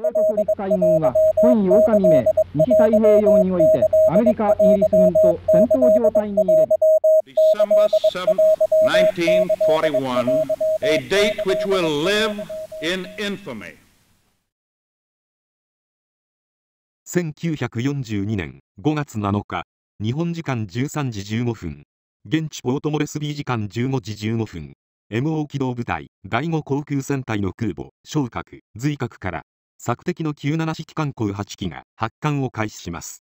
帝国陸海軍は本8日未明西太平洋においてアメリカイギリス軍と戦闘状態に入れる December 7, 1941, a date which will live in infamy. 1942年5月7日、日本時間13時15分、現地ポートモレスビー時間15時15分、MO 機動部隊第5航空戦隊の空母、昇格、随格から索敵の9七式艦航8機が発艦を開始します。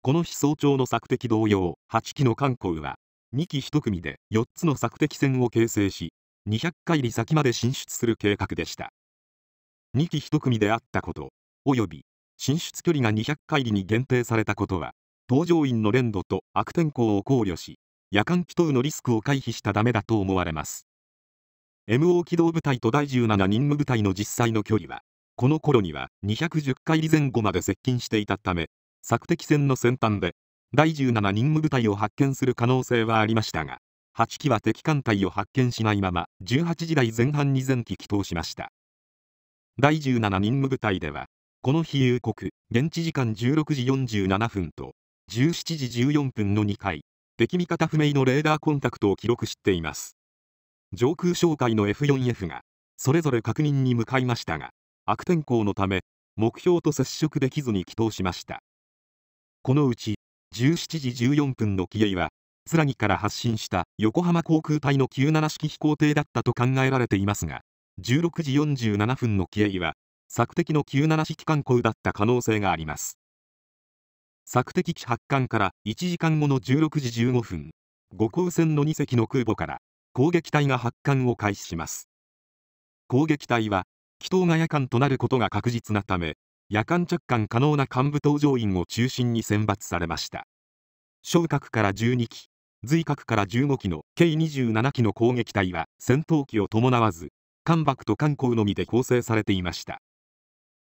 この日早朝の索敵同様、8機の艦航は、2機1組で4つの索敵船を形成し、200海里先まで進出する計画でした。2機1組であったこと、及び、進出距離が200海里に限定されたことは、搭乗員の連度と悪天候を考慮し、夜間機等のリスクを回避したためだと思われます。MO 機動部隊と第17任務部隊の実際の距離はこの頃には210回前後まで接近していたため索敵船の先端で第17任務部隊を発見する可能性はありましたが8機は敵艦隊を発見しないまま18時台前半に前期帰投しました第17任務部隊ではこの日夕刻現地時間16時47分と17時14分の2回敵味方不明のレーダーコンタクトを記録しています上空哨戒の F4F がそれぞれ確認に向かいましたが悪天候のため目標と接触できずに帰投しましたこのうち17時14分の機影はらぎから発進した横浜航空隊の97式飛行艇だったと考えられていますが16時47分の機影は索敵の97式艦光だった可能性があります索敵機発艦から1時間後の16時15分五航船の2隻の空母から攻撃隊が発艦を開始します攻撃隊は気筒が夜間となることが確実なため夜間着艦可能な幹部搭乗員を中心に選抜されました小核から12機随核から15機の計27機の攻撃隊は戦闘機を伴わず艦爆と艦港のみで構成されていました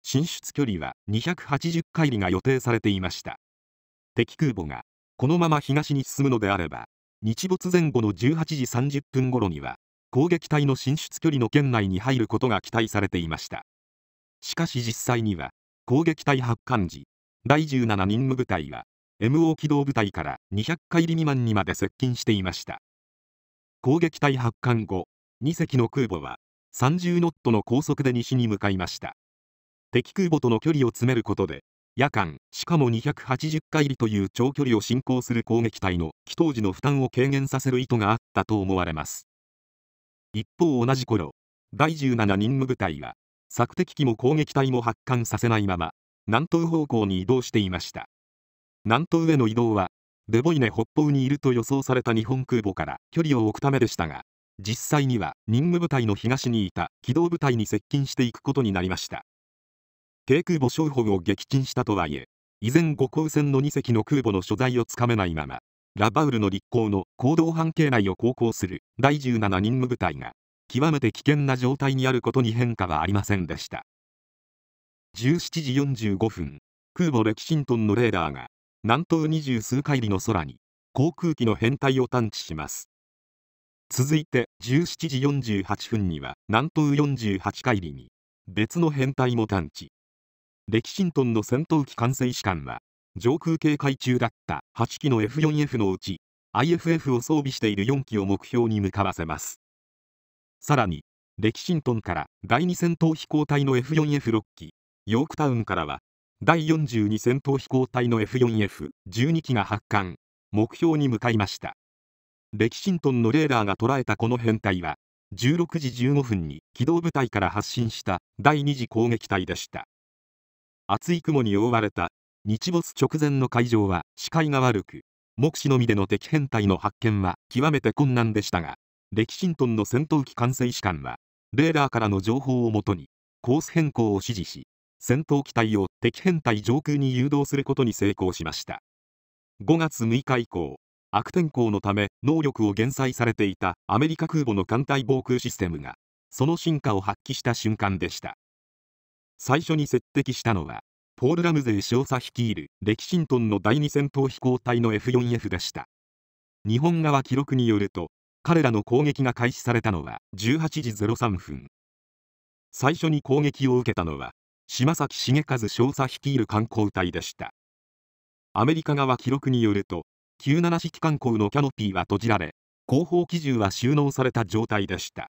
進出距離は280海里が予定されていました敵空母がこのまま東に進むのであれば日没前後の18時30分頃には攻撃隊の進出距離の圏内に入ることが期待されていましたしかし実際には攻撃隊発艦時第17任務部隊は MO 機動部隊から200回り未満にまで接近していました攻撃隊発艦後2隻の空母は30ノットの高速で西に向かいました敵空母との距離を詰めることで夜間しかも280回りという長距離を進行する攻撃隊の起動時の負担を軽減させる意図があったと思われます一方同じ頃第17任務部隊は索敵機も攻撃隊も発艦させないまま南東方向に移動していました南東への移動はデボイネ北方にいると予想された日本空母から距離を置くためでしたが実際には任務部隊の東にいた機動部隊に接近していくことになりました軽空母商法を撃沈したとはいえ依然護航船の2隻の空母の所在をつかめないままラバウルの立候の行動半径内を航行する第17任務部隊が極めて危険な状態にあることに変化はありませんでした17時45分空母レキシントンのレーダーが南東二十数海里の空に航空機の編隊を探知します続いて17時48分には南東48海里に別の編隊も探知レキシントンの戦闘機管制士官は上空警戒中だった8機の F4F のうち IFF を装備している4機を目標に向かわせますさらにレキシントンから第2戦闘飛行隊の F4F6 機ヨークタウンからは第42戦闘飛行隊の F4F12 機が発艦目標に向かいましたレキシントンのレーダーが捉えたこの編隊は16時15分に機動部隊から発進した第2次攻撃隊でした厚い雲に覆われた日没直前の海上は視界が悪く目視のみでの敵編隊の発見は極めて困難でしたがレキシントンの戦闘機管制士官はレーダーからの情報をもとにコース変更を指示し戦闘機体を敵編隊上空に誘導することに成功しました5月6日以降悪天候のため能力を減災されていたアメリカ空母の艦隊防空システムがその進化を発揮した瞬間でした最初に接敵したのはポール・ラムゼー少佐率いるレキシントンの第2戦闘飛行隊の F4F でした日本側記録によると彼らの攻撃が開始されたのは18時03分最初に攻撃を受けたのは島崎重和少佐率いる観光隊でしたアメリカ側記録によると97式観光のキャノピーは閉じられ後方機銃は収納された状態でした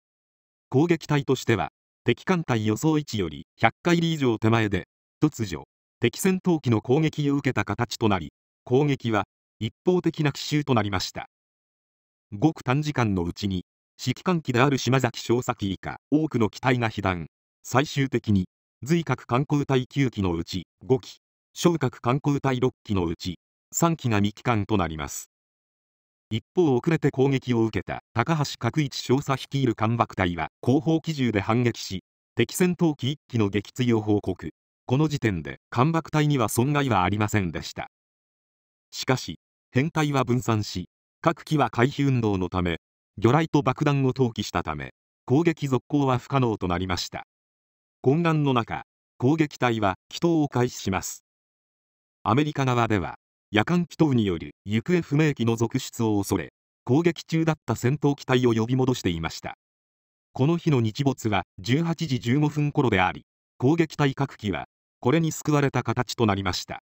攻撃隊としては敵艦隊予想位置より100回以上手前で突如敵戦闘機の攻撃を受けた形となり攻撃は一方的な奇襲となりましたごく短時間のうちに指揮官機である島崎小作以下多くの機体が被弾最終的に随核観光隊9機のうち5機小核観光隊6機のうち3機が未帰還となります一方遅れて攻撃を受けた高橋角一少佐率いる艦爆隊は後方機銃で反撃し敵戦闘機1機の撃墜を報告この時点で干ばく帯には損害はありませんでしたしかし編隊は分散し各機は回避運動のため魚雷と爆弾を投棄したため攻撃続行は不可能となりました混乱の中攻撃隊は祈祷を開始しますアメリカ側では夜間祈祷による行方不明機の続出を恐れ攻撃中だった戦闘機体を呼び戻していましたこの日の日没は18時15分頃であり攻撃隊各機はこれに救われた形となりました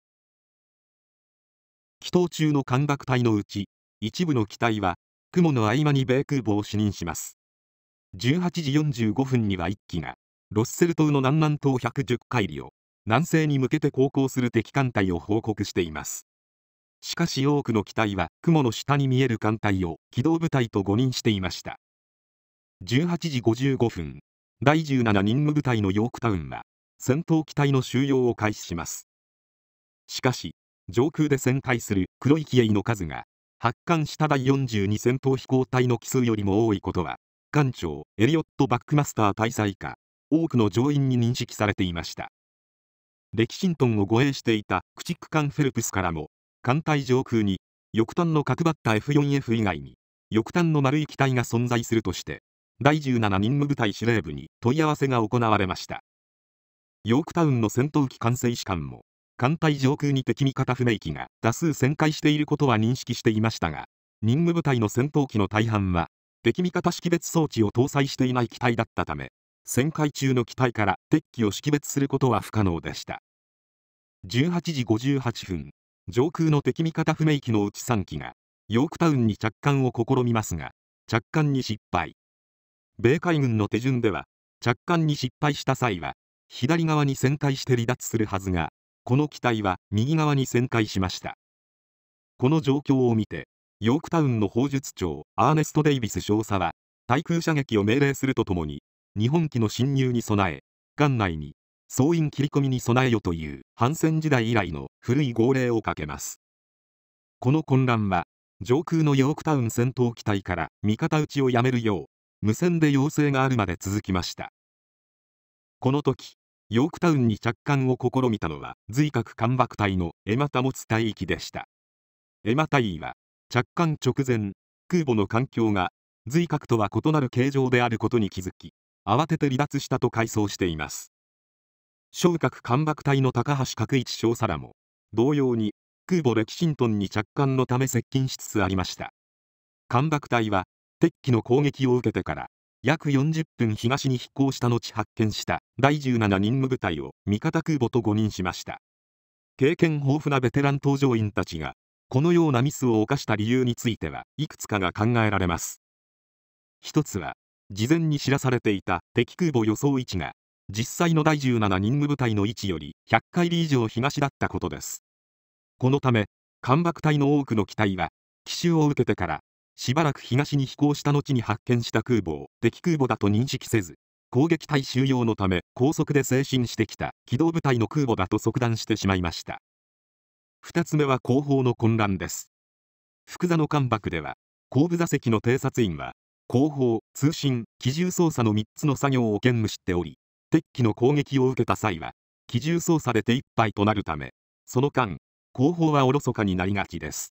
祈祷中の艦爆隊のうち一部の機体は雲の合間に米空母を視認します18時45分には1機がロッセル島の南南東110海里を南西に向けて航行する敵艦隊を報告していますしかし多くの機体は雲の下に見える艦隊を機動部隊と誤認していました18時55分第17任務部隊のヨークタウンは戦闘機体の収容を開始しますしかし上空で旋回する黒い機影の数が発艦した第42戦闘飛行隊の奇数よりも多いことは艦長エリオット・バックマスター大佐以下多くの乗員に認識されていましたレキシントンを護衛していた駆逐艦フェルプスからも艦隊上空に翼端の角張った F4F 以外に翼端の丸い機体が存在するとして第17任務部隊司令部に問い合わせが行われましたヨークタウンの戦闘機管制士官も艦隊上空に敵味方不明機が多数旋回していることは認識していましたが任務部隊の戦闘機の大半は敵味方識別装置を搭載していない機体だったため旋回中の機体から敵機を識別することは不可能でした18時58分上空の敵味方不明機のうち3機がヨークタウンに着艦を試みますが着艦に失敗米海軍の手順では着艦に失敗した際は左側に旋回して離脱するはずがこの機体は右側に旋回しましたこの状況を見てヨークタウンの砲術長アーネスト・デイビス少佐は対空射撃を命令するとともに日本機の侵入に備え艦内に総員切り込みに備えよという反戦時代以来の古い号令をかけますこの混乱は上空のヨークタウン戦闘機体から味方撃ちをやめるよう無線で要請があるまで続きましたこの時ヨークタウンに着艦を試みたのは髄核艦爆隊のエマタモツ隊域でしたエマ隊は着艦直前空母の環境が髄核とは異なる形状であることに気づき慌てて離脱したと回想しています昇格艦爆隊の高橋角一少佐らも同様に空母レキシントンに着艦のため接近しつつありました艦爆隊は敵機の攻撃を受けてから約40分東に飛行した後発見した第17任務部隊を味方空母と誤認しました経験豊富なベテラン搭乗員たちがこのようなミスを犯した理由についてはいくつかが考えられます一つは事前に知らされていた敵空母予想位置が実際の第17任務部隊の位置より100海里以上東だったことですこのため艦爆隊の多くの機体は奇襲を受けてからしばらく東に飛行した後に発見した空母を敵空母だと認識せず攻撃隊収容のため高速で精神してきた機動部隊の空母だと即断してしまいました2つ目は後方の混乱です福座の艦爆では後部座席の偵察員は後方通信機銃操作の3つの作業を兼務しており敵機の攻撃を受けた際は機銃操作で手一杯となるためその間後方はおろそかになりがちです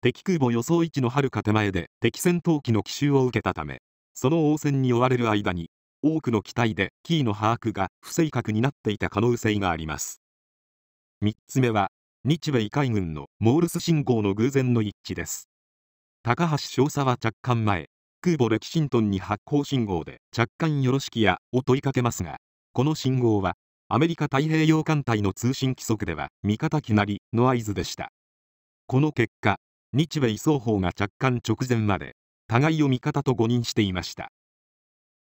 敵空母予想位置のはるか手前で敵戦闘機の奇襲を受けたためその応戦に追われる間に多くの機体でキーの把握が不正確になっていた可能性があります3つ目は日米海軍のモールス信号の偶然の一致です高橋少佐は着艦前空母レキシントンに発光信号で着艦よろしきやを問いかけますがこの信号はアメリカ太平洋艦隊の通信規則では味方機なりの合図でしたこの結果日米双方が着艦直前まで互いを味方と誤認していました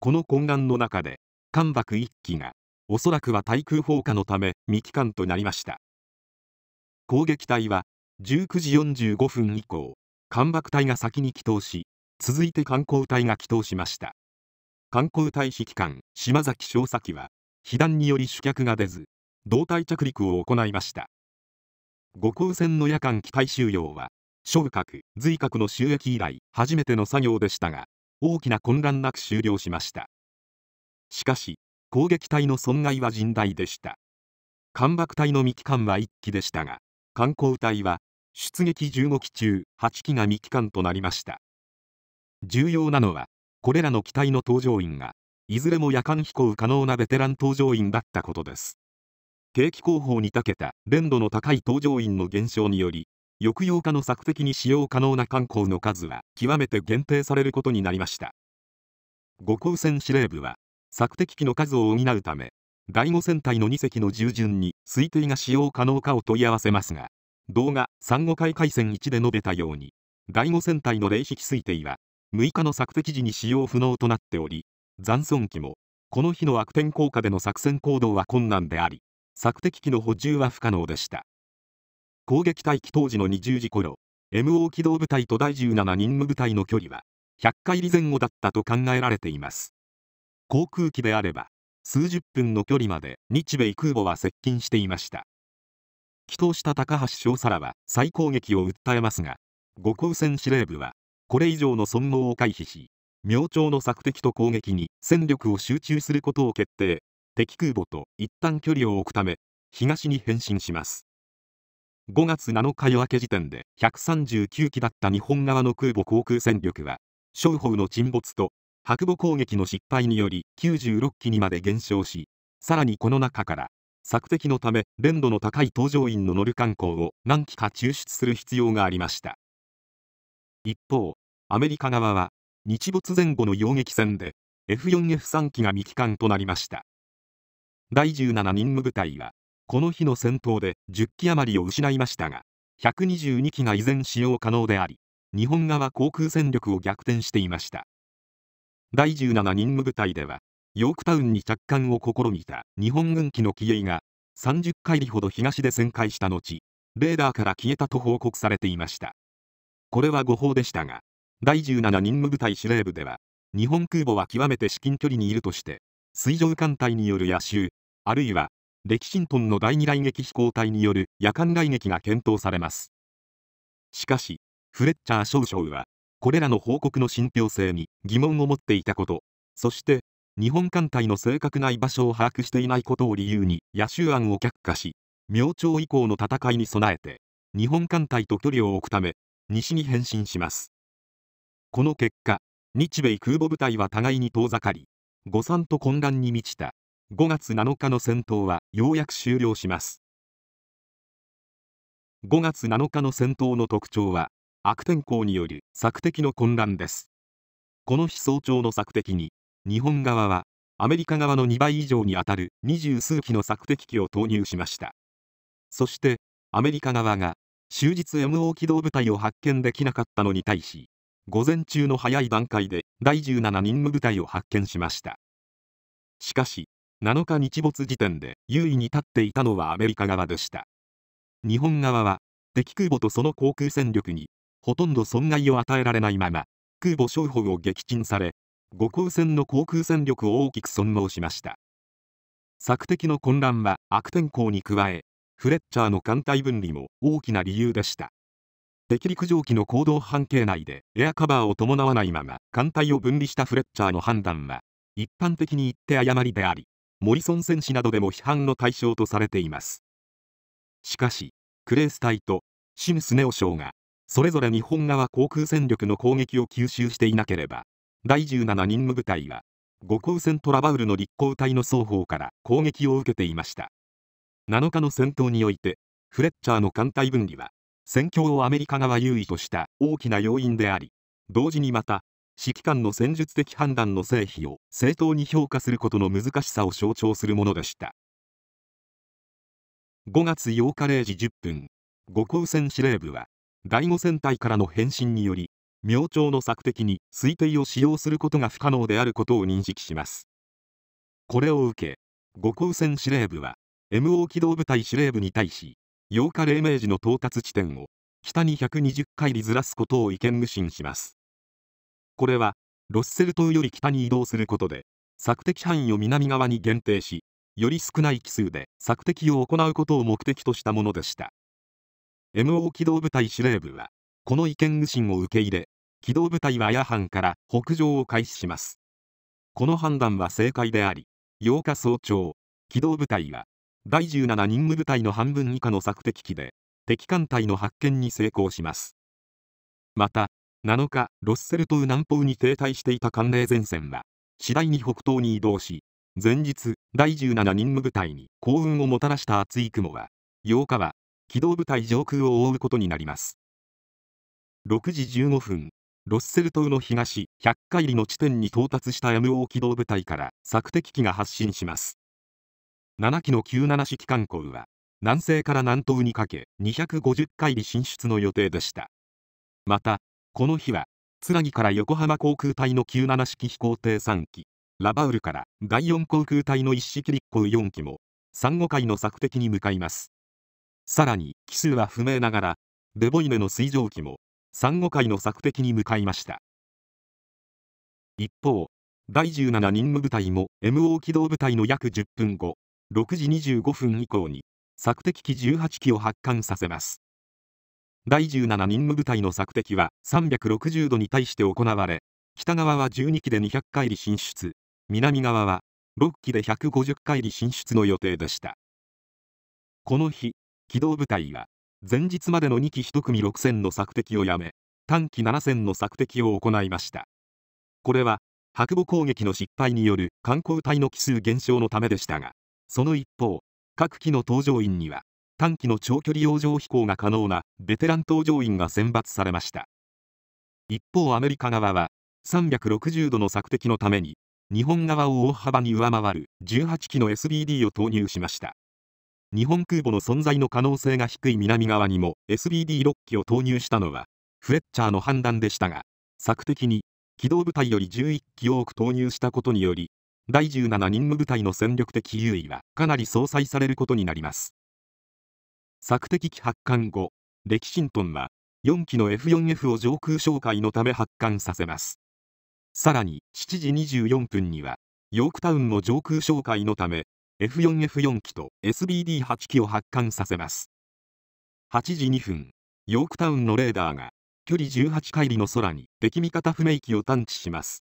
この懇願の中で艦爆1機がおそらくは対空砲火のため未帰還となりました攻撃隊は19時45分以降艦爆隊が先に帰投し続いて観光隊が帰投しました観光隊指揮官島崎正崎は被弾により主客が出ず胴体着陸を行いました五航線の夜間機体収容は昇格、随格の収益以来初めての作業でしたが、大きな混乱なく終了しました。しかし、攻撃隊の損害は甚大でした。艦爆隊の未帰艦は1機でしたが、観光隊は出撃15機中8機が未機艦となりました。重要なのは、これらの機体の搭乗員が、いずれも夜間飛行可能なベテラン搭乗員だったことです。景気航法に長けた練度の高い搭乗員の減少により、抑揚化の策的に使用可能な艦校の数は極めて限定されることになりました五光船司令部は策的機の数を補うため第5戦隊の2隻の従順に推定が使用可能かを問い合わせますが動画3。5回回戦1で述べたように第5戦隊の霊匹推定は6日の策敵時に使用不能となっており残存機もこの日の悪天効果での作戦行動は困難であり策敵機の補充は不可能でした攻撃待機当時の20時頃、MO 機動部隊と第17任務部隊の距離は100回里前後だったと考えられています。航空機であれば、数十分の距離まで日米空母は接近していました。帰投した高橋少佐らは再攻撃を訴えますが、五光戦司令部は、これ以上の損耗を回避し、明朝の索敵と攻撃に戦力を集中することを決定、敵空母と一旦距離を置くため、東に変身します。5月7日夜明け時点で139機だった日本側の空母航空戦力は、商法の沈没と白母攻撃の失敗により96機にまで減少し、さらにこの中から、索敵のため練度の高い搭乗員の乗る観光を何機か抽出する必要がありました。一方、アメリカ側は、日没前後の洋撃戦で F4F3 機が未帰還となりました。第17任務部隊はこの日の戦闘で10機余りを失いましたが、122機が依然使用可能であり、日本側航空戦力を逆転していました。第17任務部隊では、ヨークタウンに着艦を試みた日本軍機の機影が30海里ほど東で旋回した後、レーダーから消えたと報告されていました。これは誤報でしたが、第17任務部隊司令部では、日本空母は極めて至近距離にいるとして、水上艦隊による野襲、あるいはレキシントンの第2雷撃飛行隊による夜間雷撃が検討されます。しかし、フレッチャー少将は、これらの報告の信憑性に疑問を持っていたこと、そして、日本艦隊の正確な居場所を把握していないことを理由に野州案を却下し、明朝以降の戦いに備えて、日本艦隊と距離を置くため、西に変身します。この結果、日米空母部隊は互いに遠ざかり、誤算と混乱に満ちた5月7日の戦闘はようやく終了します5月7日の戦闘の特徴は悪天候による索敵の混乱ですこの日早朝の索敵に日本側はアメリカ側の2倍以上にあたる二十数機の索敵機を投入しましたそしてアメリカ側が終日 MO 機動部隊を発見できなかったのに対し午前中の早い段階で第17任務部隊を発見しましたしかし7日日没時点で優位に立っていたのはアメリカ側でした日本側は敵空母とその航空戦力にほとんど損害を与えられないまま空母商法を撃沈され五航船の航空戦力を大きく損耗しました索敵の混乱は悪天候に加えフレッチャーの艦隊分離も大きな理由でした敵陸上機の行動半径内でエアカバーを伴わないまま艦隊を分離したフレッチャーの判断は一般的に言って誤りでありモリソン戦士などでも批判の対象とされていますしかしクレース隊とシム・スネオ将がそれぞれ日本側航空戦力の攻撃を吸収していなければ第17任務部隊は五光戦トラバウルの立航隊の双方から攻撃を受けていました7日の戦闘においてフレッチャーの艦隊分離は戦況をアメリカ側優位とした大きな要因であり同時にまた指揮官の戦術的判断の成否を正当に評価することの難しさを象徴するものでした5月8日0時10分五光戦司令部は第5戦隊からの返信により明朝の策的に推定を使用することが不可能であることを認識しますこれを受け五光戦司令部は MO 機動部隊司令部に対し8日黎明時の到達地点を北に120回りずらすことを意見無心しますこれはロッセル島より北に移動することで索敵範囲を南側に限定しより少ない機数で索敵を行うことを目的としたものでした MO 機動部隊司令部はこの意見具信を受け入れ機動部隊は夜半から北上を開始しますこの判断は正解であり8日早朝機動部隊は第17任務部隊の半分以下の索敵機で敵艦隊の発見に成功しますまた7日、ロッセル島南方に停滞していた寒冷前線は、次第に北東に移動し、前日、第17任務部隊に幸運をもたらした厚い雲は、8日は、機動部隊上空を覆うことになります。6時15分、ロッセル島の東100海里の地点に到達した MO 機動部隊から索敵機が発進します。7機の97式艦航は、南西から南東にかけ250海里進出の予定でした。また、この日は、つなぎから横浜航空隊の97式飛行艇3機、ラバウルから第4航空隊の1式立候4機も、3。後海の索敵に向かいます。さらに、奇数は不明ながら、デボイネの水蒸気も、3。後海の索敵に向かいました。一方、第17任務部隊も MO 機動部隊の約10分後、6時25分以降に、索敵機18機を発艦させます。第17任務部隊の索敵は360度に対して行われ、北側は12機で200回り進出、南側は6機で150回り進出の予定でした。この日、機動部隊は、前日までの2機1組6000の索敵をやめ、短期7000の索敵を行いました。これは、白母攻撃の失敗による観光隊の奇数減少のためでしたが、その一方、各機の搭乗員には、短期の長距離洋上飛行が可能なベテラン搭乗員が選抜されました一方アメリカ側は360度の索敵のために日本側を大幅に上回る18機の SBD を投入しました日本空母の存在の可能性が低い南側にも SBD6 機を投入したのはフレッチャーの判断でしたが策的に機動部隊より11機多く投入したことにより第17任務部隊の戦力的優位はかなり相殺されることになります索敵機発艦後、レキシントンは4機の F4F を上空哨戒のため発艦させます。さらに7時24分には、ヨークタウンの上空哨戒のため、F4F4 機と SBD8 機を発艦させます。8時2分、ヨークタウンのレーダーが距離18海里の空に敵味方不明機を探知します。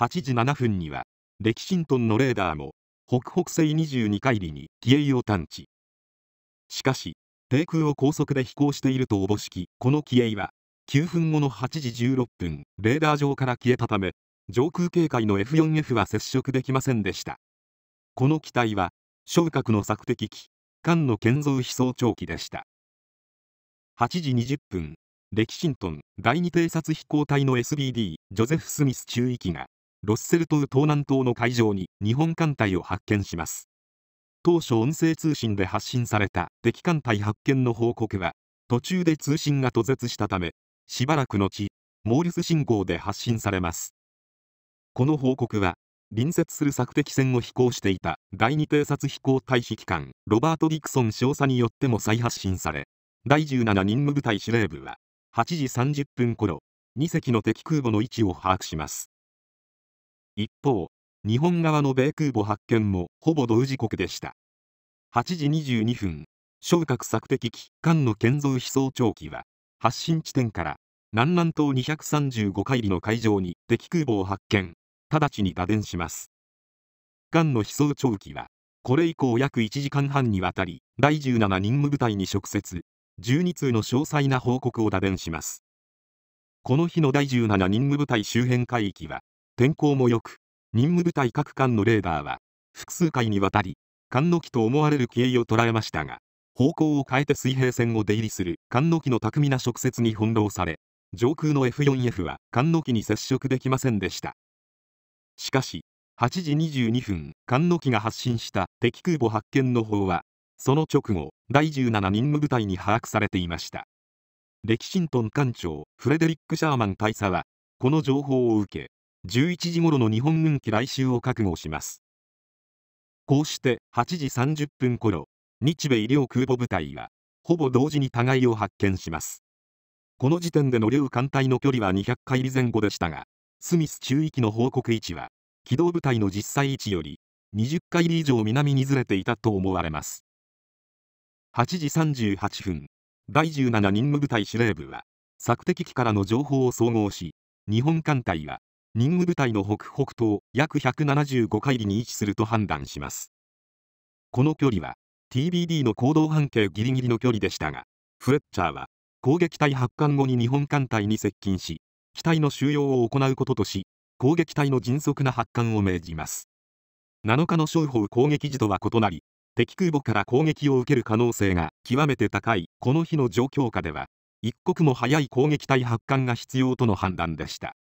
8時7分には、レキシントンのレーダーも北北西22海里に機影を探知。しかし低空を高速で飛行しているとおぼしきこの機影は9分後の8時16分レーダー上から消えたため上空警戒の F4F は接触できませんでしたこの機体は昇格の索敵機艦の建造飛走長機でした8時20分レキシントン第2偵察飛行隊の SBD ジョゼフ・スミス中域がロッセル島東南東の海上に日本艦隊を発見します当初音声通信で発信された敵艦隊発見の報告は途中で通信が途絶したためしばらく後モールス信号で発信されますこの報告は隣接する索敵戦を飛行していた第二偵察飛行隊指揮官ロバート・ディクソン少佐によっても再発信され第17任務部隊司令部は8時30分頃2隻の敵空母の位置を把握します一方日本側の米空母発見もほぼ同時刻でした8時22分昇格索敵機艦の建造飛送長機は発進地点から南南東235海里の海上に敵空母を発見直ちに打電します艦の飛送長機はこれ以降約1時間半にわたり第17任務部隊に直接12通の詳細な報告を打電しますこの日の第17任務部隊周辺海域は天候も良く任務部隊各艦のレーダーは複数回にわたり艦の機と思われる機影を捉えましたが方向を変えて水平線を出入りする艦の機の巧みな直接に翻弄され上空の F4F は艦の機に接触できませんでしたしかし8時22分艦の機が発信した敵空母発見の方はその直後第17任務部隊に把握されていましたレキシントン艦長フレデリック・シャーマン大佐はこの情報を受け11時頃の日本軍機来襲を覚悟しますこうして8時30分頃日米医療空母部隊はほぼ同時に互いを発見しますこの時点での両艦隊の距離は200海里前後でしたがスミス中域の報告位置は機動部隊の実際位置より20海里以上南にずれていたと思われます8時38分第17任務部隊司令部は索敵機からの情報を総合し日本艦隊は任務部隊の北北東約175海里に位置すると判断しますこの距離は TBD の行動半径ギリギリの距離でしたがフレッチャーは攻撃隊発艦後に日本艦隊に接近し機体の収容を行うこととし攻撃隊の迅速な発艦を命じます7日の商法攻撃時とは異なり敵空母から攻撃を受ける可能性が極めて高いこの日の状況下では一刻も早い攻撃隊発艦が必要との判断でした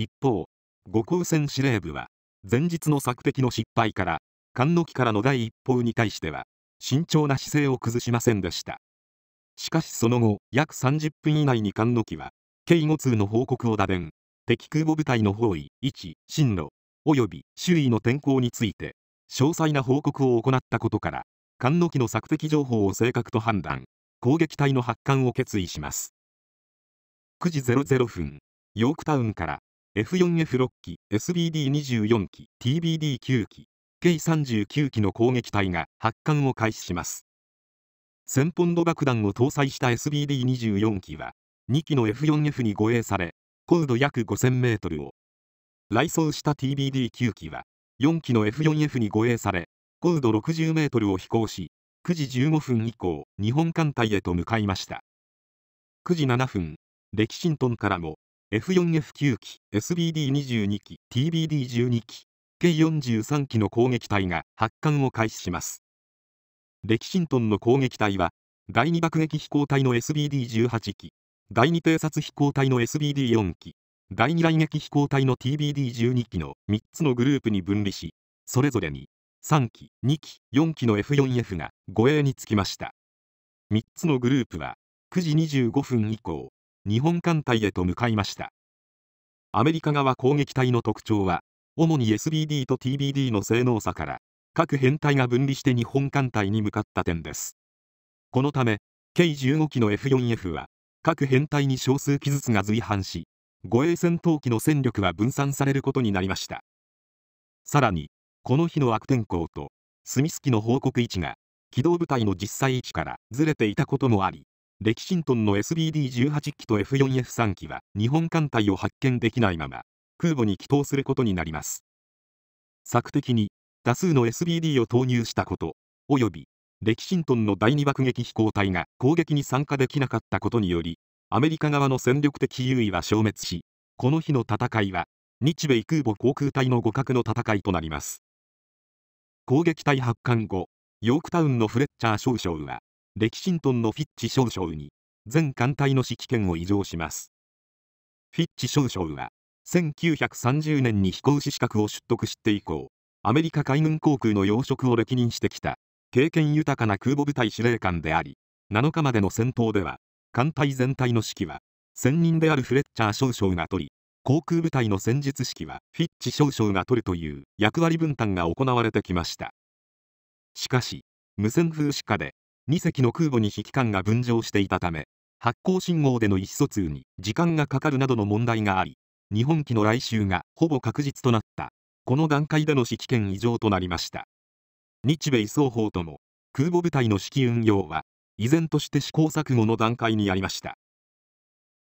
一方五光線司令部は前日の索敵の失敗から菅野機からの第一報に対しては慎重な姿勢を崩しませんでしたしかしその後約30分以内に菅野機は警護通の報告を打電敵空母部隊の方位位置進路及び周囲の天候について詳細な報告を行ったことから菅野機の索敵情報を正確と判断攻撃隊の発艦を決意します9時00分ヨークタウンから F4F6 機、SBD24 機、TBD9 機、k 39機の攻撃隊が発艦を開始します。1000ポンド爆弾を搭載した SBD24 機は、2機の F4F に護衛され、高度約5000メートルを。来走した TBD9 機は、4機の F4F に護衛され、高度60メートルを飛行し、9時15分以降、日本艦隊へと向かいました。9時7分、歴シントンからも F4F9 機 SBD22 機 TBD12 機 k 43機の攻撃隊が発艦を開始しますレキシントンの攻撃隊は第2爆撃飛行隊の SBD18 機第2偵察飛行隊の SBD4 機第2雷撃飛行隊の TBD12 機の3つのグループに分離しそれぞれに3機2機4機の F4F が護衛につきました3つのグループは9時25分以降日本艦隊へと向かいましたアメリカ側攻撃隊の特徴は主に SBD と TBD の性能差から各編隊が分離して日本艦隊に向かった点ですこのため計15機の F4F は各編隊に少数機ずつが随伴し護衛戦闘機の戦力は分散されることになりましたさらにこの日の悪天候とスミス機の報告位置が機動部隊の実際位置からずれていたこともありレキシントンの SBD18 機と F4F3 機は日本艦隊を発見できないまま空母に帰投することになります策的に多数の SBD を投入したこと及びレキシントンの第2爆撃飛行隊が攻撃に参加できなかったことによりアメリカ側の戦力的優位は消滅しこの日の戦いは日米空母航空隊の互角の戦いとなります攻撃隊発艦後ヨークタウンのフレッチャー少将はレキシントンのフィッチ少将に全艦隊の指揮権を移譲しますフィッチ少将は1930年に飛行士資格を取得して以降アメリカ海軍航空の要職を歴任してきた経験豊かな空母部隊司令官であり7日までの戦闘では艦隊全体の指揮は専任であるフレッチャー少将が取り航空部隊の戦術指揮はフィッチ少将が取るという役割分担が行われてきましたしかし無線風刺化で2隻の空母に危機感が分譲していたため、発光信号での意思疎通に時間がかかるなどの問題があり、日本機の来襲がほぼ確実となった、この段階での指揮権異常となりました。日米双方とも、空母部隊の指揮運用は、依然として試行錯誤の段階にありました。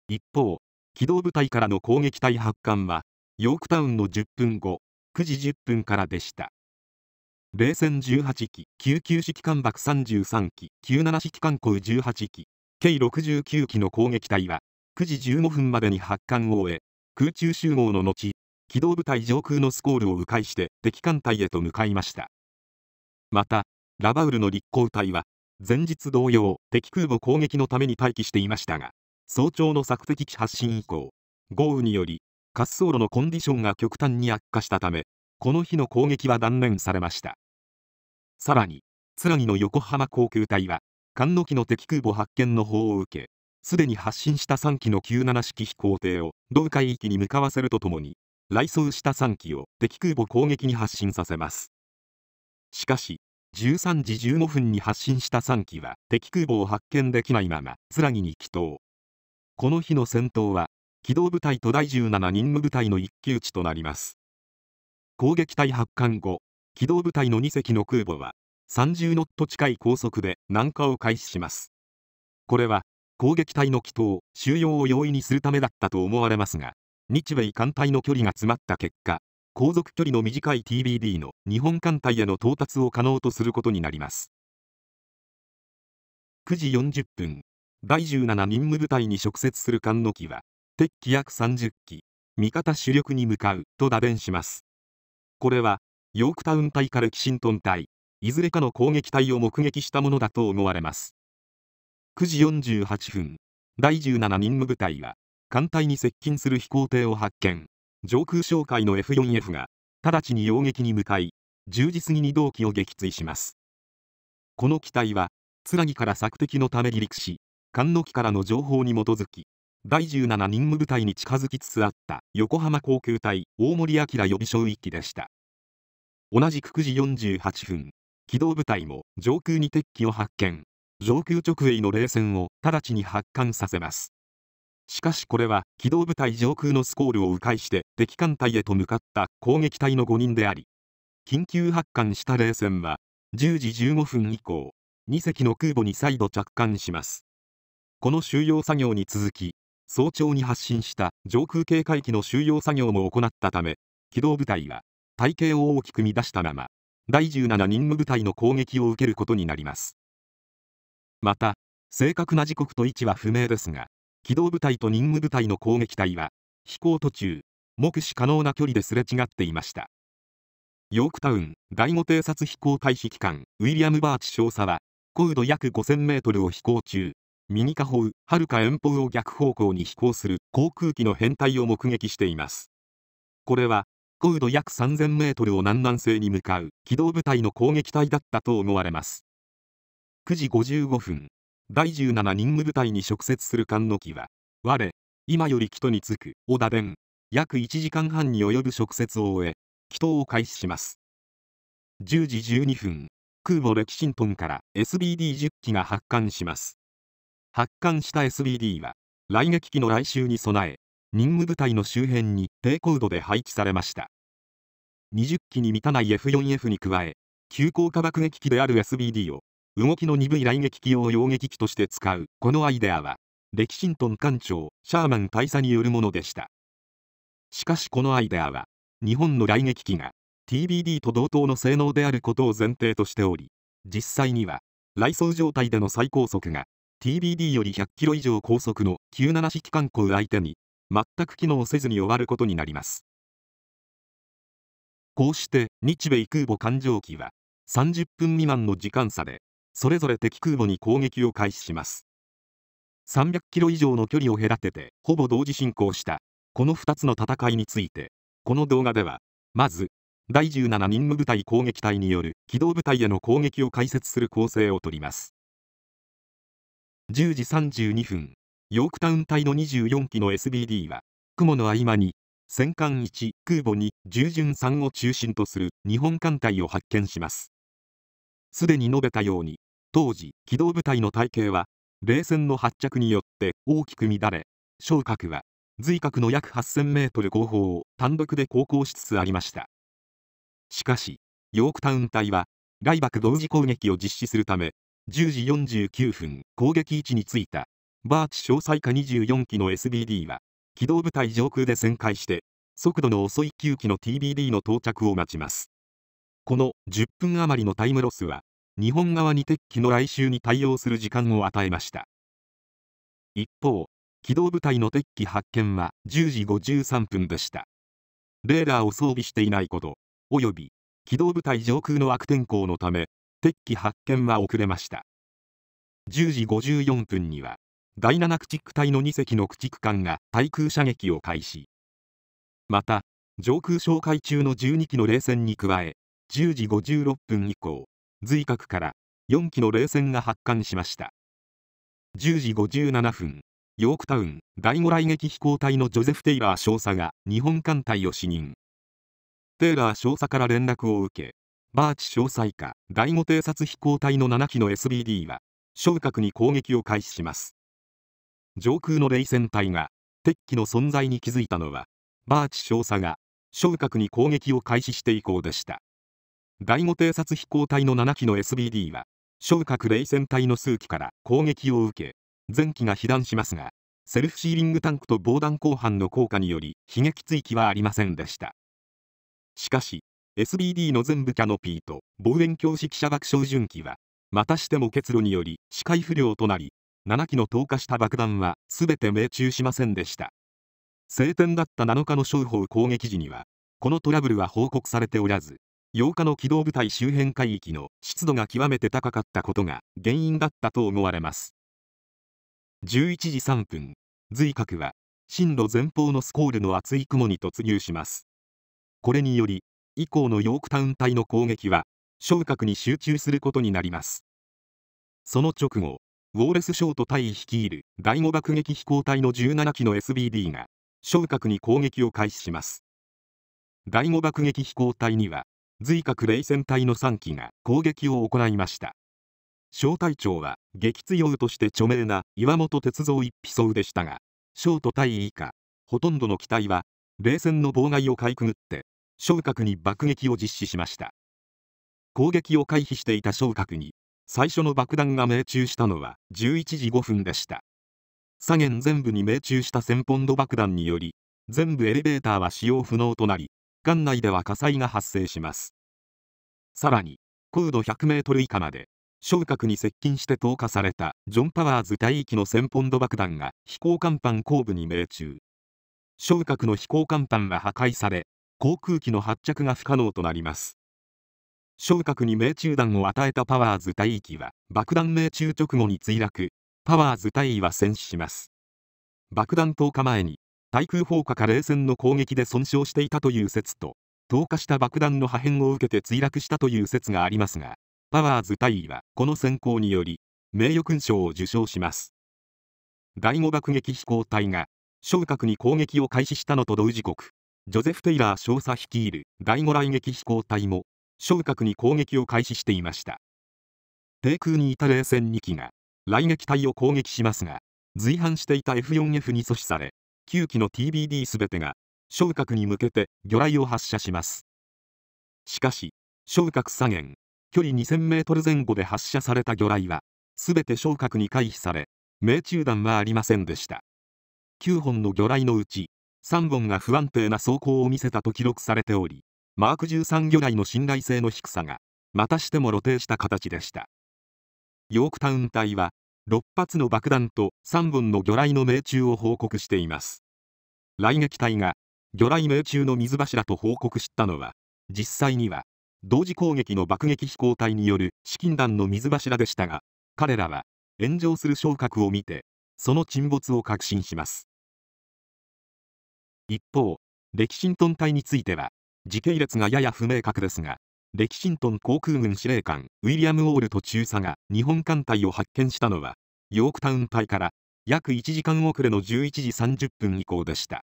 一方、機動部隊からの攻撃隊発艦は、ヨークタウンの10分後、9時10分からでした。冷戦18機、救急式艦爆33機、救七式艦攻18機、計69機の攻撃隊は、9時15分までに発艦を終え、空中集合の後、機動部隊上空のスコールを迂回して敵艦隊へと向かいました。また、ラバウルの立航隊は、前日同様、敵空母攻撃のために待機していましたが、早朝の索敵機発進以降、豪雨により、滑走路のコンディションが極端に悪化したため、この日の攻撃は断念されましたさらに貫の横浜航空隊は菅野機の敵空母発見の報を受けすでに発進した3機の97式飛行艇を同海域に向かわせるとともに来走した3機を敵空母攻撃に発進させますしかし13時15分に発進した3機は敵空母を発見できないまま貫に帰投この日の戦闘は機動部隊と第17任務部隊の一騎打ちとなります攻撃隊発艦後、機動部隊の2隻の空母は、30ノット近い高速で南下を開始します。これは、攻撃隊の祈祷、収容を容易にするためだったと思われますが、日米艦隊の距離が詰まった結果、航続距離の短い TBD の日本艦隊への到達を可能とすることになります。9時40分、第17任務部隊に直接する艦の機は、敵機約30機、味方主力に向かうと打電します。これはヨークタウン隊かレキシントン隊いずれかの攻撃隊を目撃したものだと思われます9時48分第17任務部隊は艦隊に接近する飛行艇を発見上空哨戒の F4F が直ちに洋撃に向かい10時過ぎに同機を撃墜しますこの機体はつらぎから索敵のため離陸し艦の機からの情報に基づき第17任務部隊に近づきつつあった横浜航空隊大森明予備哨域でした同じく9時48分機動部隊も上空に敵機を発見上空直営の冷戦を直ちに発艦させますしかしこれは機動部隊上空のスコールを迂回して敵艦隊へと向かった攻撃隊の5人であり緊急発艦した冷戦は10時15分以降2隻の空母に再度着艦しますこの収容作業に続き早朝に発進した上空警戒機の収容作業も行ったため、機動部隊は体型を大きく乱したまま、第17任務部隊の攻撃を受けることになります。また、正確な時刻と位置は不明ですが、機動部隊と任務部隊の攻撃隊は、飛行途中、目視可能な距離ですれ違っていました。ヨークタウン第5偵察飛行退避機関ウィリアム・バーチ少佐は、高度約5000メートルを飛行中、ホウ、はるか遠方を逆方向に飛行する航空機の編隊を目撃しています。これは、高度約3000メートルを南南西に向かう機動部隊の攻撃隊だったと思われます。9時55分、第17任務部隊に直接する艦の機は、我、今より木戸に着く、小田伝、約1時間半に及ぶ直接を終え、帰島を開始します。10時12分、空母レキシントンから SBD10 機が発艦します。発艦した SBD は雷撃機の来襲に備え任務部隊の周辺に低高度で配置されました20機に満たない F4F に加え急降下爆撃機である SBD を動きの鈍い雷撃機用揚撃機として使うこのアイデアはレキシントン艦長シャーマン大佐によるものでしたしかしこのアイデアは日本の雷撃機が TBD と同等の性能であることを前提としており実際には雷装状態での最高速が TBD より100キロ以上高速の97式観光相手に全く機能せずに終わることになりますこうして日米空母艦上機は30分未満の時間差でそれぞれ敵空母に攻撃を開始します300キロ以上の距離を隔ててほぼ同時進行したこの2つの戦いについてこの動画ではまず第17任務部隊攻撃隊による機動部隊への攻撃を解説する構成をとります10時32分、ヨークタウン隊の24機の SBD は、雲の合間に、戦艦1、空母2、従順3を中心とする日本艦隊を発見します。すでに述べたように、当時、機動部隊の体系は、冷戦の発着によって大きく乱れ、昇格は、髄核の約8000メートル後方を単独で航行しつつありました。しかし、ヨークタウン隊は、雷爆同時攻撃を実施するため、10時49分攻撃位置についたバーチ詳細化24機の SBD は機動部隊上空で旋回して速度の遅い9機の TBD の到着を待ちますこの10分余りのタイムロスは日本側に敵機の来襲に対応する時間を与えました一方機動部隊の敵機発見は10時53分でしたレーダーを装備していないこと及び機動部隊上空の悪天候のため敵機発見は遅れました10時54分には第7駆逐隊の2隻の駆逐艦が対空射撃を開始また上空哨戒中の12機の冷戦に加え10時56分以降随核から4機の冷戦が発艦しました10時57分ヨークタウン第5雷撃飛行隊のジョゼフ・テイラー少佐が日本艦隊を視認テイラー少佐から連絡を受けバーチ詳細下第5偵察飛行隊の7機の SBD は昇格に攻撃を開始します上空の冷戦隊が敵機の存在に気づいたのはバーチ少佐が昇格に攻撃を開始して以降でした第5偵察飛行隊の7機の SBD は昇格冷戦隊の数機から攻撃を受け前機が被弾しますがセルフシーリングタンクと防弾後半の効果により悲劇追記はありませんでしたしかし SBD の全部キャノピーと望遠鏡式車爆照準器はまたしても結露により視界不良となり7機の投下した爆弾は全て命中しませんでした晴天だった7日の商法攻撃時にはこのトラブルは報告されておらず8日の機動部隊周辺海域の湿度が極めて高かったことが原因だったと思われます11時3分髄核は進路前方のスコールの厚い雲に突入しますこれにより以降のヨークタウン隊の攻撃は昇格に集中することになりますその直後ウォーレス・ショート隊率いる第5爆撃飛行隊の17機の SBD が昇格に攻撃を開始します第5爆撃飛行隊には随格冷戦隊の3機が攻撃を行いました小隊長は撃強用として著名な岩本鉄三一匹僧でしたがショート隊以下ほとんどの機体は冷戦の妨害をかいくぐって昇格に爆撃を実施しました攻撃を回避していた昇格に最初の爆弾が命中したのは11時5分でした左舷全部に命中した1000ポンド爆弾により全部エレベーターは使用不能となり艦内では火災が発生しますさらに高度1 0 0ル以下まで昇格に接近して投下されたジョン・パワーズ帯域の1000ポンド爆弾が飛行甲板後部に命中昇格の飛行甲板は破壊され航空機の発着が不可能となります昇格に命中弾を与えたパワーズ大機は爆弾命中直後に墜落パワーズ大尉は戦死します爆弾投下前に対空砲火か冷戦の攻撃で損傷していたという説と投下した爆弾の破片を受けて墜落したという説がありますがパワーズ大尉はこの選考により名誉勲章を受賞します第5爆撃飛行隊が昇格に攻撃を開始したのと同時刻ジョゼフ・テイラー少佐率いる第5雷撃飛行隊も昇格に攻撃を開始していました低空にいた冷戦2機が雷撃隊を攻撃しますが随伴していた F4F に阻止され9機の TBD 全てが昇格に向けて魚雷を発射しますしかし昇格左舷距離 2000m 前後で発射された魚雷は全て昇格に回避され命中弾はありませんでした9本の魚雷のうち3本が不安定な走行を見せたと記録されており、マーク13魚雷の信頼性の低さが、またしても露呈した形でした。ヨークタウン隊は、6発の爆弾と3本の魚雷の命中を報告しています。雷撃隊が、魚雷命中の水柱と報告したのは、実際には、同時攻撃の爆撃飛行隊による資金弾の水柱でしたが、彼らは、炎上する昇格を見て、その沈没を確信します。一方、レキシントン隊については、時系列がやや不明確ですが、レキシントン航空軍司令官ウィリアム・オールと中佐が日本艦隊を発見したのは、ヨークタウン隊から約1時間遅れの11時30分以降でした。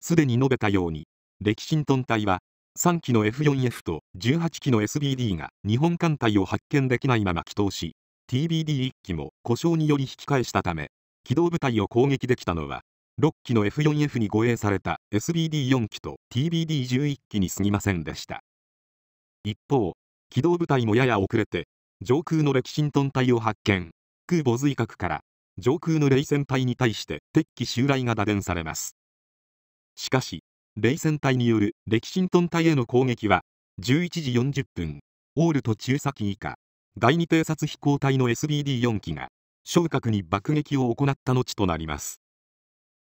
すでに述べたように、レキシントン隊は、3機の F4F と18機の SBD が日本艦隊を発見できないまま帰投し、TBD1 機も故障により引き返したため、機動部隊を攻撃できたのは6機の F4F に護衛された SBD4 機と TBD11 機に過ぎませんでした一方機動部隊もやや遅れて上空のレキシントン隊を発見空母随格から上空の冷戦隊に対して敵機襲来が打電されますしかし冷戦隊によるレキシントン隊への攻撃は11時40分オールと中佐機以下第2偵察飛行隊の SBD4 機が昇格に爆撃を行った後となります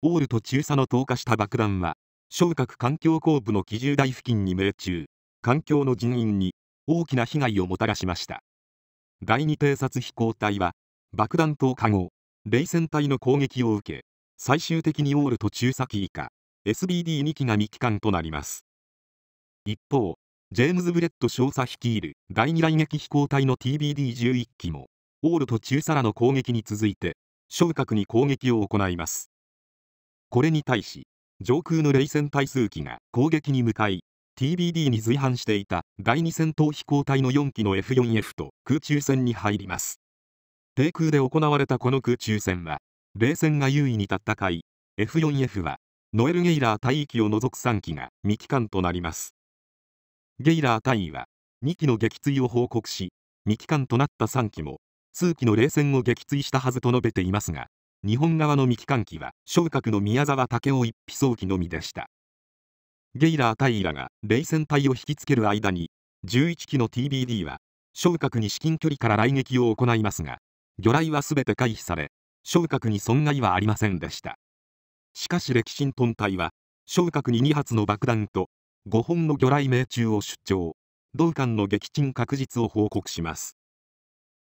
オールと中佐の投下した爆弾は昇格環境後部の基重台付近に命中環境の人員に大きな被害をもたらしました第2偵察飛行隊は爆弾投下後冷戦隊の攻撃を受け最終的にオールと中佐機以下 SBD2 機が未帰還となります一方ジェームズ・ブレッド少佐率いる第2雷撃飛行隊の TBD11 機もオールと中佐らの攻撃に続いて昇格に攻撃を行いますこれに対し、上空の冷戦対数機が攻撃に向かい、TBD に随伴していた第2戦闘飛行隊の4機の F4F と空中戦に入ります。低空で行われたこの空中戦は、冷戦が優位に戦い、F4F は、ノエル・ゲイラー隊域を除く3機が未帰還となります。ゲイラー隊員は、2機の撃墜を報告し、未帰還となった3機も、数機の冷戦を撃墜したはずと述べていますが、日本側の未帰還機は昇格の宮沢武雄一飛早期のみでしたゲイラーイらが冷戦隊を引きつける間に11機の TBD は昇格に至近距離から来撃を行いますが魚雷は全て回避され昇格に損害はありませんでしたしかし歴ントン隊は昇格に2発の爆弾と5本の魚雷命中を出張同艦の撃沈確実を報告します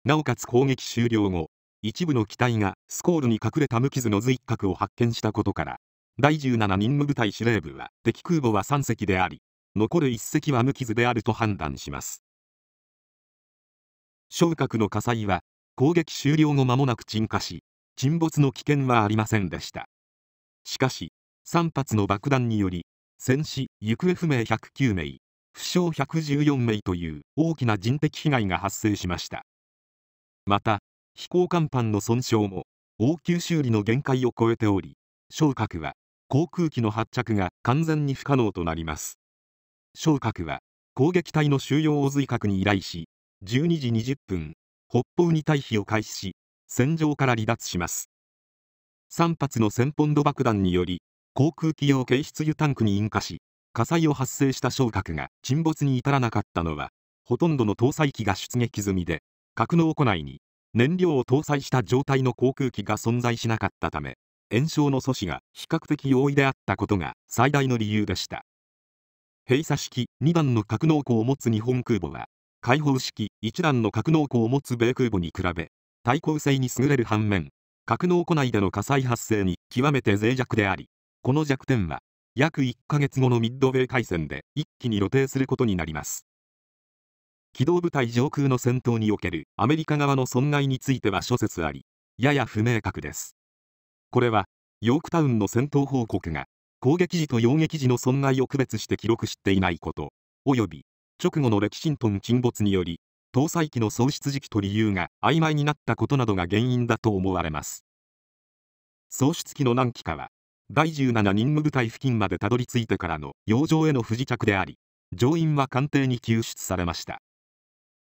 なおかつ攻撃終了後一部の機体がスコールに隠れた無傷の図一角を発見したことから第17任務部隊司令部は敵空母は3隻であり残る1隻は無傷であると判断します昇格の火災は攻撃終了後間もなく鎮火し沈没の危険はありませんでしたしかし3発の爆弾により戦死行方不明109名負傷114名という大きな人的被害が発生しましたまた飛行甲板の損傷も応急修理の限界を超えており昇格は航空機の発着が完全に不可能となります昇格は攻撃隊の収容を随格に依頼し12時20分北方に退避を開始し戦場から離脱します3発の1000ポンド爆弾により航空機用軽出油タンクに引火し火災を発生した昇格が沈没に至らなかったのはほとんどの搭載機が出撃済みで格納庫内に燃料を搭載した状態の航空機が存在しなかったため炎症の阻止が比較的容易であったことが最大の理由でした閉鎖式2段の格納庫を持つ日本空母は開放式1段の格納庫を持つ米空母に比べ対抗性に優れる反面格納庫内での火災発生に極めて脆弱でありこの弱点は約1ヶ月後のミッドウェー海戦で一気に露呈することになります機動部隊上空の戦闘におけるアメリカ側の損害については諸説ありやや不明確ですこれはヨークタウンの戦闘報告が攻撃時と擁撃時の損害を区別して記録していないこと及び直後のレキシントン沈没により搭載機の喪失時期と理由が曖昧になったことなどが原因だと思われます喪失機の何機かは第17任務部隊付近までたどり着いてからの洋上への不時着であり乗員は艦艇に救出されました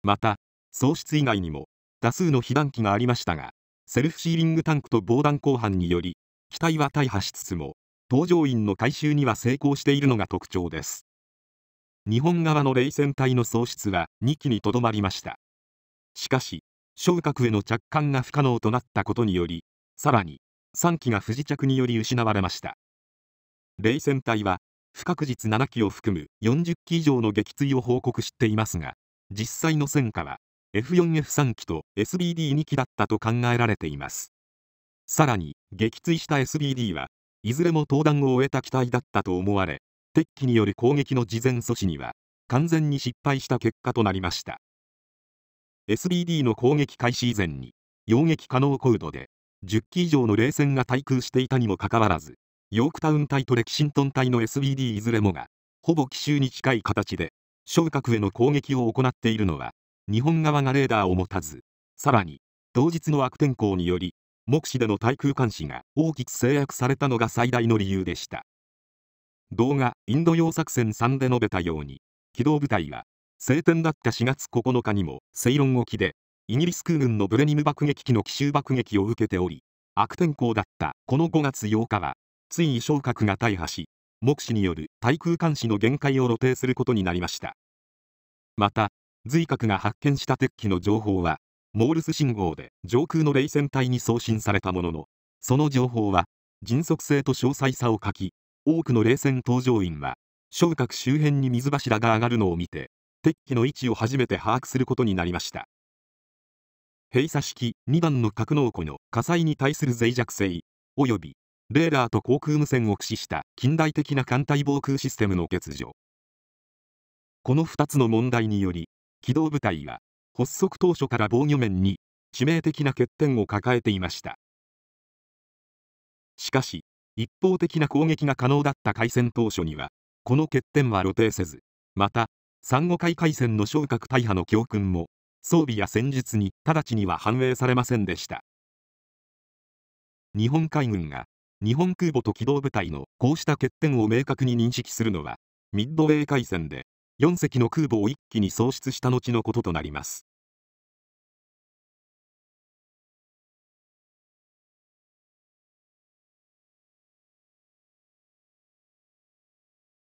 また喪失以外にも多数の被弾機がありましたがセルフシーリングタンクと防弾鋼板により機体は大破しつつも搭乗員の回収には成功しているのが特徴です日本側の冷戦隊の喪失は2機にとどまりましたしかし昇格への着艦が不可能となったことによりさらに3機が不時着により失われました冷戦隊は不確実7機を含む40機以上の撃墜を報告していますが実際の戦果は F4F3 機と SBD2 機だったと考えられていますさらに撃墜した SBD はいずれも登壇を終えた機体だったと思われ敵機による攻撃の事前阻止には完全に失敗した結果となりました SBD の攻撃開始以前に洋撃可能高度で10機以上の冷戦が対空していたにもかかわらずヨークタウン隊とレキシントン隊の SBD いずれもがほぼ奇襲に近い形で昇格への攻撃を行っているのは、日本側がレーダーを持たず、さらに、同日の悪天候により、目視での対空監視が大きく制約されたのが最大の理由でした。動画、インド洋作戦3で述べたように、機動部隊は、晴天だった4月9日にも、セイロン沖で、イギリス空軍のブレニム爆撃機の奇襲爆撃を受けており、悪天候だったこの5月8日は、ついに昇格が大破し、目視による対空監視の限界を露呈することになりましたまた髄核が発見した鉄器の情報はモールス信号で上空の冷戦隊に送信されたもののその情報は迅速性と詳細さを欠き多くの冷戦搭乗員は昇格周辺に水柱が上がるのを見て敵機の位置を初めて把握することになりました閉鎖式2番の格納庫の火災に対する脆弱性及びレーダーと航空無線を駆使した近代的な艦隊防空システムの欠如この2つの問題により機動部隊は発足当初から防御面に致命的な欠点を抱えていましたしかし一方的な攻撃が可能だった海戦当初にはこの欠点は露呈せずまた産後海海戦の昇格大破の教訓も装備や戦術に直ちには反映されませんでした日本海軍が日本空母と機動部隊のこうした欠点を明確に認識するのはミッドウェー海戦で4隻の空母を一気に喪失した後のこととなります